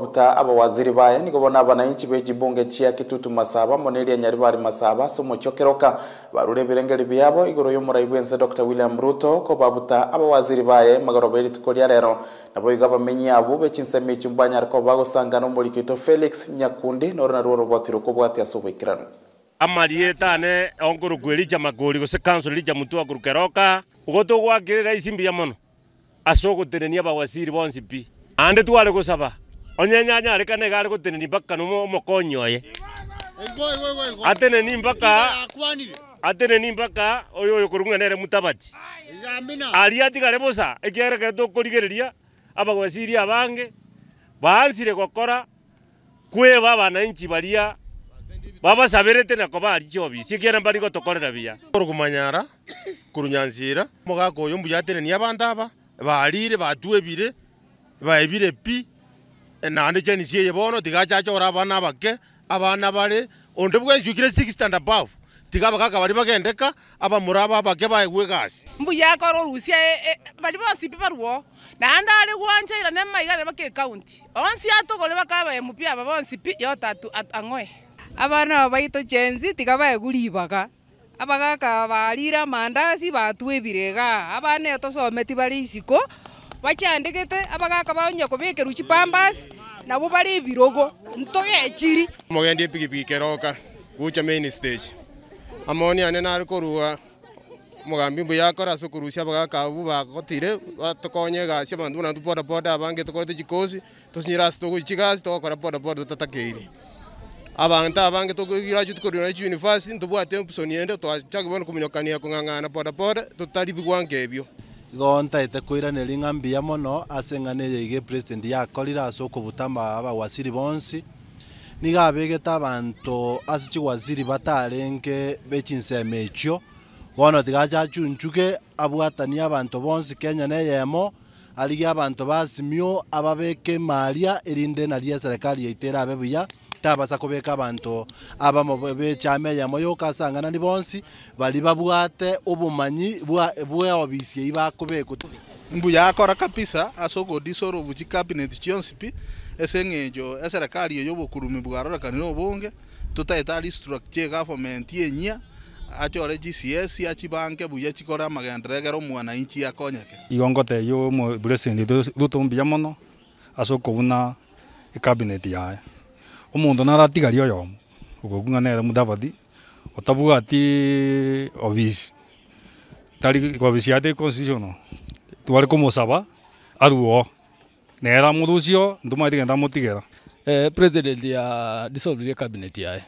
buta abawaziri baye nigo bona abananchi b'ekimbunge chia kitutu masaba monelia nyaribari masaba somochokeroka barurebire engeri biabo igoro y'omurai bwense dr william ruto ko babuta abawaziri baye magoroba erituko ria rero nabo iga abamenyi abo b'echinsemo echi mbanyariko bagosangana omorikito felix nyakundi noro narwo oroboti rokobwatia ase oboikirano amarie tane onkorokwa erija magori gose council erija mutu akorukeroka kwa togwakirira isi mbuya mono ase ogoterenia waziri bonsi pi ande tware gosaba onyenyanya arä kane garä gå tä nä ni mbaka nä må konyoe atä nä ni mbaka atä ni mbaka å yå å yå mutabati aria atigare må ca ä kä erekere tå kå rigä rä ria abagweciria abangä baansire gokora kweba bananchi baria babasabirite nako barichobi sikiana bari gotokorera biya kurugumanyara kurunyansira mugakoyo mbuyatene ni abantu aba barire batuebire baebire pi naende chenisi eye bono tiga chachora abana abake abana bare onde bwa enchukire 60 and above tiga abagaka bari bagendeka abamuraba abake baegwa egasi mbuyakora orusia e, e, bari bosipi barwo naende are gwanchaira nemaigare baka ekaunti onsi atogore bakaba mp aba bonsipi yota ang'oe abana aba baito chenzi tiga baeguribaga abagaka barire amandasi batwebire iga abana etosometi bare isiko bachandikite abagaka baunya kubikeruchi pambas nabo bari ibirogo ntogechiri mugendi epigipigi keroka kucha main stage amoni ane nari korua mugambi mbu yakora ase okorusia abagaka abu bagotire batokonye egasi abanto buna poda abange tokorete chikosi tosinyere ase togochi chigasi togokora bodaboda totatakeire abantu abange togirachio tukorira nacho university ntobwate empusoni ende twachakibona kumunyokania kung'ang'ana bodaboda totaribigwa nkebio gontaite kwiraniria ng'a mbiya mono ase eng'ana eye iga epresident yakorire ase okobuta abawasiri bonsi niga abegete abanto ase chiwaziri batarenge bechinsemo echio bono tiga chachunchuke abwatani abanto bonsi kenya neyemo arigia abanto basimio ababeke maria erinde naria eserekari yaito abe buya tabasa kubika abanto abamo bechama eyamo yokasangana ni bonsi bari babwate obomanyi bwa obisi eyi bakobeka mbuyakora kabisa ase ogodisora obuchi cabinet chionsi pi ase eng'encho eserekari eye obokurumi bwarorekanire obonge totaetari structure egavamenti enyia achore gcs achibanke buya chikore amagenderegera omwananchi akonyeke igo ngoteiyo omupresident ruto mbuya mono ase okobuna ecabinet yaye umuntu naratigario yomo ugo kunganera mudavadi otabuga ati obisi tari obisi ate constitutional twari kumusaba aruo nera mundu ucio ndumaite genda mutigera eh, president ya dissolve cabinet yae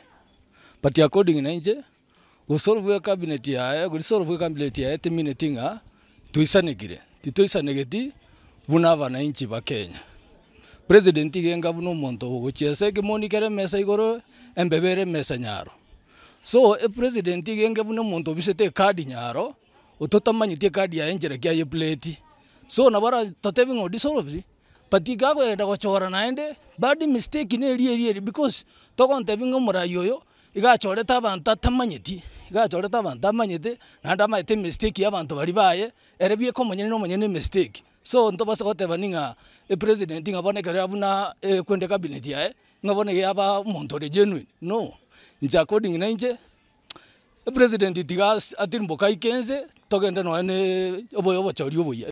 but according na nje gusolve ya cabinet yae gusolve ya cabinet yae ti meeting a tuisanigire titoisanigiti bunava na inchi ba Kenya president gengabu no monto moni gimonikere mesa igoro embebere mesa nyaro so e president gengabu no monto bisete kadi nyaro utotamanyitie kadi ya enjere kya yepleti so nabara tatebi pati solve patiga kwenda gochora naende bad mistake ne eri eri because togontebi ng'omurayi oyo igachorete abanto atamanyeti igachorete abanto amanyete naende amaete mistake ya abanto bari baye ere biekomonyene na omonyene mistake so ntoba sikoteba ninga epresident ngabonekere abuna ekwende cabinet yaye eh? ngaboneke aba omonto ore genuine no inche according na inche epresident tiga atiri mboka kense togende noye na oboyo obochori obuya